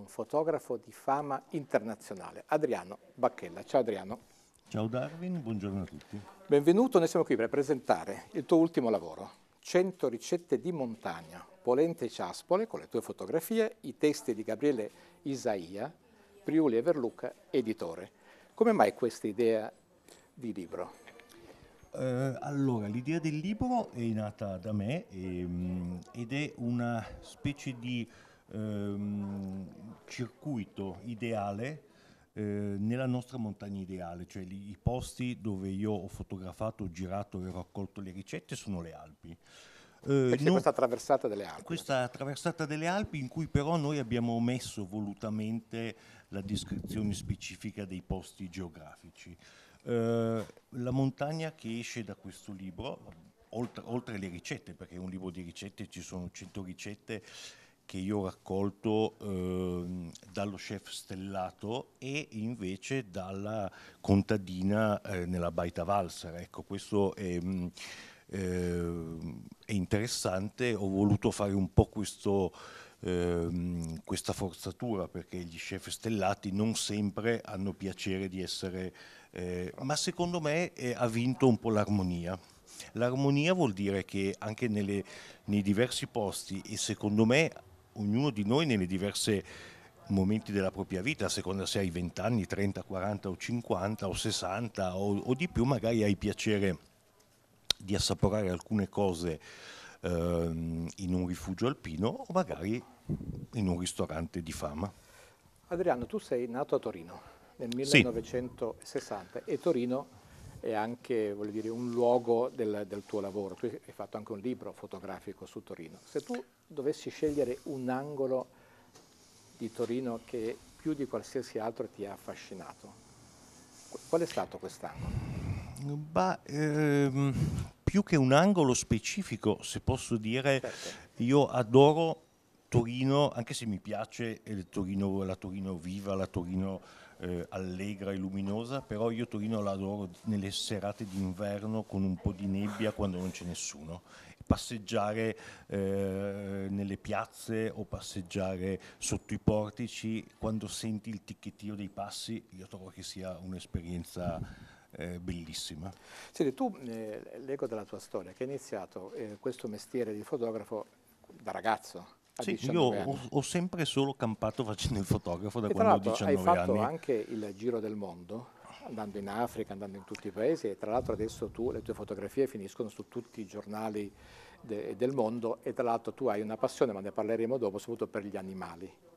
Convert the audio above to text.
un fotografo di fama internazionale, Adriano Bacchella. Ciao Adriano. Ciao Darwin, buongiorno a tutti. Benvenuto, noi siamo qui per presentare il tuo ultimo lavoro, 100 ricette di montagna, polente e ciaspole, con le tue fotografie, i testi di Gabriele Isaia, Priuli e Verluca, editore. Come mai questa idea di libro? Uh, allora, l'idea del libro è nata da me e, ehm, ed è una specie di ehm, circuito ideale eh, nella nostra montagna ideale, cioè li, i posti dove io ho fotografato, ho girato e ho raccolto le ricette sono le Alpi. Eh, non, questa attraversata delle Alpi. Questa traversata delle Alpi in cui però noi abbiamo omesso volutamente la descrizione specifica dei posti geografici. Eh, la montagna che esce da questo libro, oltre, oltre le ricette, perché è un libro di ricette, ci sono 100 ricette che io ho raccolto eh, dallo chef stellato e invece dalla contadina eh, nella Baita Valsara. Ecco, questo è, mm, eh, è, interessante, ho voluto fare un po' questo ehm, questa forzatura perché gli chef stellati non sempre hanno piacere di essere, eh, ma secondo me eh, ha vinto un po' l'armonia. L'armonia vuol dire che anche nelle, nei diversi posti e secondo me ognuno di noi nelle diverse momenti della propria vita, a seconda se hai 20 anni, 30, 40 o 50 o 60 o, o di più, magari hai piacere di assaporare alcune cose ehm, in un rifugio alpino o magari in un ristorante di fama. Adriano, tu sei nato a Torino nel 1960 sì. e Torino è anche dire, un luogo del, del, tuo lavoro. Tu hai fatto anche un libro fotografico su Torino. Se tu dovessi scegliere un angolo di Torino che più di qualsiasi altro ti ha affascinato, qual è stato quest'angolo? Ehm, più che un angolo specifico, se posso dire, certo. io adoro Torino, anche se mi piace Torino, la Torino viva, la Torino eh, allegra e luminosa, però io Torino la adoro nelle serate d'inverno con un po' di nebbia quando non c'è nessuno. Passeggiare eh, nelle piazze o passeggiare sotto i portici, quando senti il ticchettio dei passi, io trovo che sia un'esperienza eh, bellissima. Senti, tu eh, leggo dalla tua storia che hai iniziato eh, questo mestiere di fotografo da ragazzo sì, io ho, ho, sempre solo campato facendo il fotografo da e quando ho 19 anni. hai fatto anni. anche il giro del mondo, andando in Africa, andando in tutti i paesi e tra l'altro adesso tu, le tue fotografie finiscono su tutti i giornali de, del mondo e tra l'altro tu hai una passione, ma ne parleremo dopo, soprattutto per gli animali.